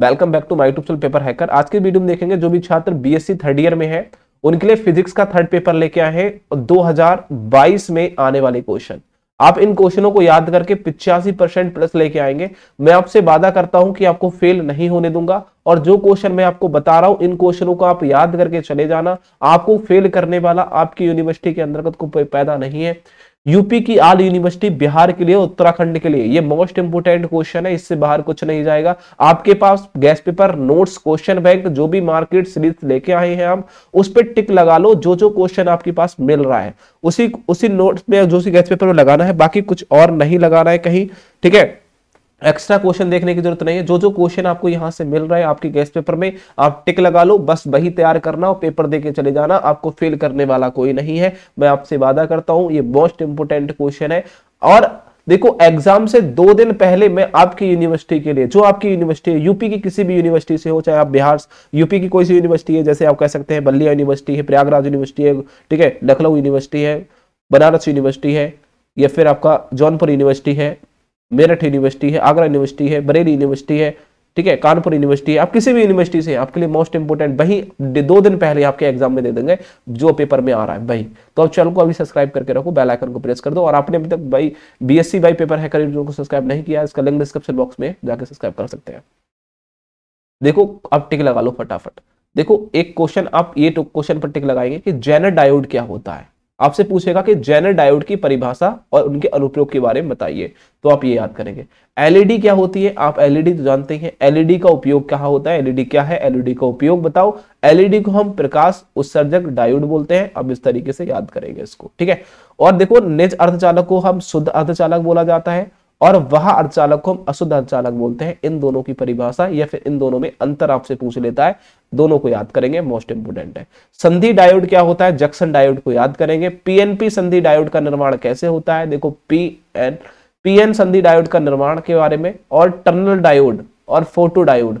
welcome back to my tube paper hacker आज के video में देखेंगे जो भी छात्र बीएससी थर्ड ईयर में है उनके लिए फिजिक्स का थर्ड पेपर लेके आए हैं और 2022 में आने वाले क्वेश्चन आप इन क्वेश्चनों को याद करके पिचासी परसेंट प्लस लेके आएंगे मैं आपसे वादा करता हूं कि आपको फेल नहीं होने दूंगा और जो क्वेश्चन मैं आपको बता रहा हूं इन क्वेश्चनों को आप याद करके चले जाना आपको फेल करने वाला आपकी यूनिवर्सिटी के अंतर्गत को पैदा नहीं है यूपी की आल यूनिवर्सिटी बिहार के लिए उत्तराखंड के लिए ये मोस्ट इंपोर्टेंट क्वेश्चन है इससे बाहर कुछ नहीं जाएगा आपके पास guess paper notes question bank जो भी मार्केट सीरीज लेके आए हैं हम उस पर टिक लगा लो जो जो क्वेश्चन आपके पास मिल रहा है उसी उसी नोट्स में जो सी गैस पेपर में लगाना है बाकी कुछ और नहीं लगाना है कहीं ठीक है एक्स्ट्रा क्वेश्चन देखने की जरूरत नहीं है जो जो क्वेश्चन आपको यहाँ से मिल रहा है आपके गैस पेपर में आप टिक लगा लो बस वही तैयार करना और पेपर देके चले जाना आपको फेल करने वाला कोई नहीं है मैं आपसे वादा करता हूँ ये मोस्ट इंपोर्टेंट क्वेश्चन है और देखो एग्जाम से दो दिन पहले मैं आपकी यूनिवर्सिटी के लिए जो आपकी यूनिवर्सिटी है यूपी की किसी भी यूनिवर्सिटी से हो चाहे आप बिहार यूपी की कोई सी यूनिवर्सिटी है जैसे आप कह सकते हैं बल्लिया यूनिवर्सिटी है प्रयागराज यूनिवर्सिटी है ठीक है लखनऊ यूनिवर्सिटी है बनारस यूनिवर्सिटी है या फिर आपका जौनपुर यूनिवर्सिटी है मेरठ यूनिवर्सिटी है आगरा यूनिवर्सिटी है बरेली यूनिवर्सिटी है ठीक है कानपुर यूनिवर्सिटी है आप किसी भी यूनिवर्सिटी से आपके लिए मोस्ट इंपोर्टेंट वही दो दिन पहले आपके एग्जाम में दे देंगे जो पेपर में आ रहा है वही तो आप चैनल को अभी सब्सक्राइब करके रखो बेल आइकन को प्रेस कर दो और आपने अभी तक भाई बीएससी बाई पेपर करीब को सब्सक्राइब नहीं किया इसका लिंक डिस्क्रिप्शन बॉक्स में जाकर सब्सक्राइब कर सकते हैं देखो आप टिक लगा लो फटाफट देखो एक क्वेश्चन आप ये क्वेश्चन तो पर टिक लगाएंगे कि जेनर डायोड क्या होता है आपसे पूछेगा कि जेनर डायोड की परिभाषा और उनके अनुप्रयोग के बारे में बताइए तो आप ये याद करेंगे एलईडी e क्या होती है आप एलईडी e तो जानते हैं एलईडी e का उपयोग क्या होता है एलईडी क्या है एलईडी का उपयोग बताओ एलईडी को हम प्रकाश उत्सर्जक डायोड बोलते हैं अब इस तरीके से याद करेंगे इसको ठीक है और देखो निज अर्धचालक को हम शुद्ध अर्धचालक बोला जाता है और वह अर्चालक को हम अशुद्ध अर्चालक बोलते हैं इन दोनों की परिभाषा या फिर इन दोनों में अंतर आपसे पूछ लेता है दोनों को याद करेंगे मोस्ट इंपोर्टेंट है संधि डायोड क्या होता है जक्सन डायोड को याद करेंगे पीएनपी संधि डायोड का निर्माण कैसे होता है देखो पी एन पीएन संधि डायोड का निर्माण के बारे में और टर्नल डायोड और फोटो डायोड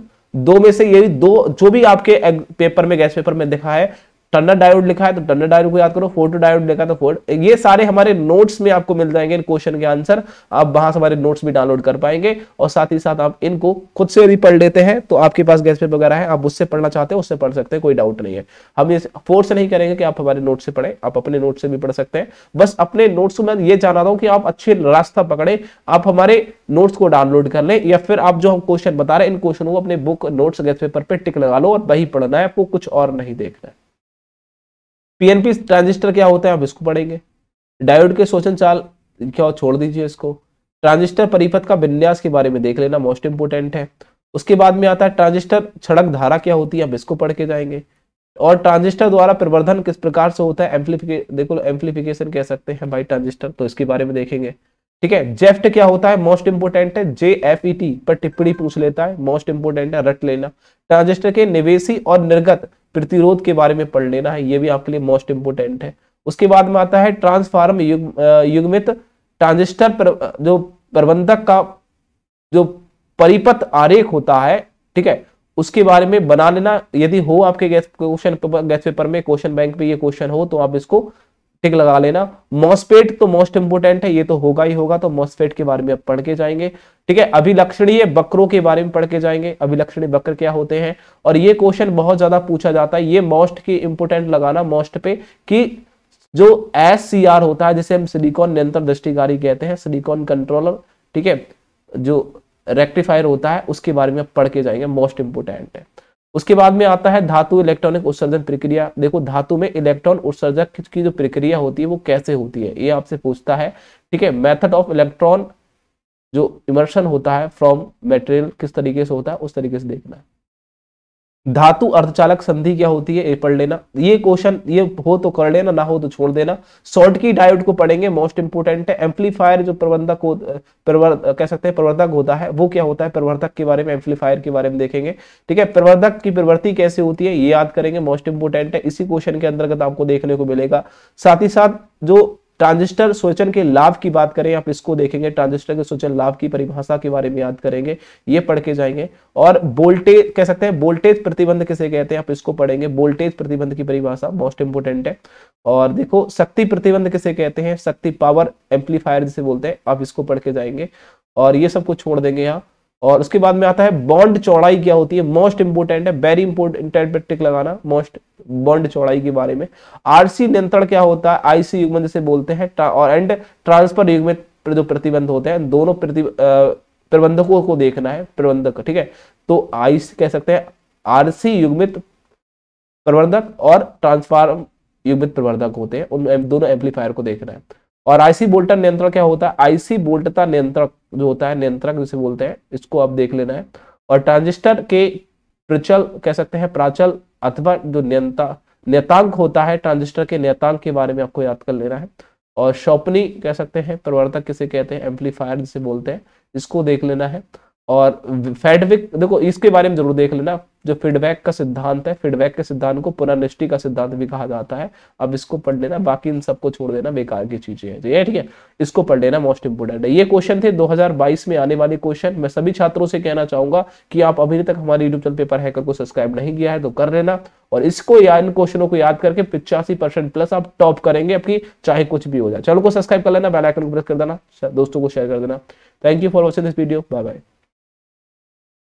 दो में से यही दो जो भी आपके पेपर में गैस पेपर में दिखा है टनर डायोड लिखा है तो टनर डायोड को याद करो फोटो डायोड लिखा तो फोटो ये सारे हमारे नोट्स में आपको मिल जाएंगे इन क्वेश्चन के आंसर आप वहां से हमारे नोट्स भी डाउनलोड कर पाएंगे और साथ ही साथ आप इनको खुद से भी पढ़ लेते हैं तो आपके पास गैस पेपर वगैरह है आप उससे पढ़ना चाहते हैं उससे पढ़ सकते हैं कोई डाउट नहीं है हम ये फोर्स नहीं करेंगे कि आप हमारे नोट से पढ़े आप अपने नोट से भी पढ़ सकते हैं बस अपने नोट्स को मैं ये चाह रहा हूँ कि आप अच्छे रास्ता पकड़े आप हमारे नोट्स को डाउनलोड कर लें या फिर आप जो हम क्वेश्चन बता रहे हैं इन क्वेश्चनों को अपने बुक नोट्स गैस पेपर पर टिक लगा लो और वही पढ़ना है आपको कुछ और नहीं देखना है पीएनपी ट्रांजिस्टर क्या होता है आप इसको पढ़ेंगे डायोड के शोषण चाल क्या छोड़ दीजिए इसको ट्रांजिस्टर परिपथ का विन्यास के बारे में देख लेना मोस्ट इंपोर्टेंट है उसके बाद में आता है ट्रांजिस्टर छड़क धारा क्या होती है आप इसको पढ़ के जाएंगे और ट्रांजिस्टर द्वारा प्रवर्धन किस प्रकार से होता है एम्पलीफिकेशन देखो एम्पलीफिकेशन कह सकते हैं भाई ट्रांजिस्टर तो इसके बारे में देखेंगे ठीक है जेफ्ट क्या होता है मोस्ट इंपोर्टेंट है जे एफ ई टी पर टिप्पणी पूछ लेता है मोस्ट इंपोर्टेंट है रट लेना ट्रांजिस्टर के निवेशी और निर्गत प्रतिरोध के बारे में पढ़ लेना है ये भी आपके लिए मोस्ट इंपोर्टेंट है उसके बाद में आता है ट्रांसफार्म युग युग्मित ट्रांजिस्टर पर, जो प्रबंधक का जो परिपथ आरेख होता है ठीक है उसके बारे में बना लेना यदि हो आपके गैस क्वेश्चन गैस पेपर में क्वेश्चन बैंक पे ये क्वेश्चन हो तो आप इसको टिक लगा लेना मॉस्पेट तो मोस्ट इंपोर्टेंट है ये तो होगा ही होगा तो मॉस्फेट के बारे में आप पढ़ के जाएंगे ठीक है अभिलक्षणीय बकरों के बारे में पढ़ के जाएंगे अभिलक्षणीय बकर क्या होते हैं और ये क्वेश्चन बहुत ज्यादा पूछा जाता है ये मोस्ट की इंपोर्टेंट लगाना मोस्ट पे कि जो एस होता है जिसे हम सिलिकॉन नियंत्रण दृष्टिकारी कहते हैं सिलिकॉन कंट्रोलर ठीक है जो रेक्टिफायर होता है उसके बारे में पढ़ के जाएंगे मोस्ट इंपोर्टेंट है उसके बाद में आता है धातु इलेक्ट्रॉनिक उत्सर्जन प्रक्रिया देखो धातु में इलेक्ट्रॉन उत्सर्जक की जो प्रक्रिया होती है वो कैसे होती है ये आपसे पूछता है ठीक है मेथड ऑफ इलेक्ट्रॉन जो इमर्शन होता है फ्रॉम मेटेरियल किस तरीके से होता है उस तरीके से देखना है धातु अर्धचालक संधि क्या होती है ये पढ़ लेना ये क्वेश्चन ये हो तो कर लेना ना हो तो छोड़ देना सोल्ट की डायोड को पढ़ेंगे मोस्ट इंपोर्टेंट है एम्पलीफायर जो प्रबंधक हो कह सकते हैं प्रवर्धक होता है वो क्या होता है प्रवर्धक के बारे में एम्पलीफायर के बारे में देखेंगे ठीक है प्रवर्धक की प्रवृत्ति कैसे होती है ये याद करेंगे मोस्ट इंपोर्टेंट है इसी क्वेश्चन के अंतर्गत आपको देखने को मिलेगा साथ ही साथ जो ट्रांजिस्टर सोचन के लाभ की बात करें आप इसको देखेंगे ट्रांजिस्टर के सोचन लाभ की परिभाषा के बारे में याद करेंगे ये पढ़ के जाएंगे और वोल्टेज कह सकते हैं वोल्टेज प्रतिबंध किसे कहते हैं आप इसको पढ़ेंगे वोल्टेज प्रतिबंध की परिभाषा मोस्ट इंपोर्टेंट है और देखो शक्ति प्रतिबंध किसे कहते हैं शक्ति पावर एम्पलीफायर जिसे बोलते हैं आप इसको पढ़ के जाएंगे और ये सब कुछ छोड़ देंगे यहाँ और उसके बाद में आता है बॉन्ड चौड़ाई क्या होती है मोस्ट इंपोर्टेंट है वेरी इंपोर्टेंट लगाना मोस्ट बॉन्ड चौड़ाई के बारे में आरसी नियंत्रण क्या होता है आईसी युग्म जैसे बोलते हैं और एंड ट्रांसफर युग में जो प्रतिबंध होते हैं दोनों प्रबंधकों को देखना है प्रबंधक ठीक है तो आईसी कह सकते हैं आरसी युग्मित प्रबंधक और ट्रांसफार्म युग्मित प्रबंधक होते हैं उन दोनों एम्पलीफायर को देखना है और आईसी बोल्टन नियंत्रक क्या होता है आईसी बोल्टता नियंत्रक जो होता है नियंत्रक जिसे बोलते हैं इसको आप देख लेना है और ट्रांजिस्टर के प्रचल कह सकते हैं प्राचल अथवा जो नियंता नेतांक होता है ट्रांजिस्टर के नेतांक के बारे में आपको याद कर लेना है और शॉपनी कह सकते हैं प्रवर्तक किसे कहते हैं एम्पलीफायर जिसे बोलते हैं इसको देख लेना है और फेडविक देखो इसके बारे में जरूर देख लेना जो फीडबैक का सिद्धांत है फीडबैक के सिद्धांत को पुनर्निष्टि का सिद्धांत भी कहा जाता है अब इसको पढ़ लेना बाकी इन सबको छोड़ देना बेकार की चीजें हैं तो ये ठीक है इसको पढ़ लेना मोस्ट इंपोर्टेंट है ये क्वेश्चन थे 2022 में आने वाले क्वेश्चन मैं सभी छात्रों से कहना चाहूंगा कि आप अभी तक हमारे यूट्यूब चैनल पेपर हैकर को सब्सक्राइब नहीं किया है तो कर लेना और इसको या इन क्वेश्चनों को याद करके पिचासी परसेंट प्लस आप टॉप करेंगे आपकी चाहे कुछ भी हो जाए चैनल को सब्सक्राइब कर लेना बेलाइकन को प्रेस कर देना दोस्तों को शेयर कर देना thank you for watching this video bye bye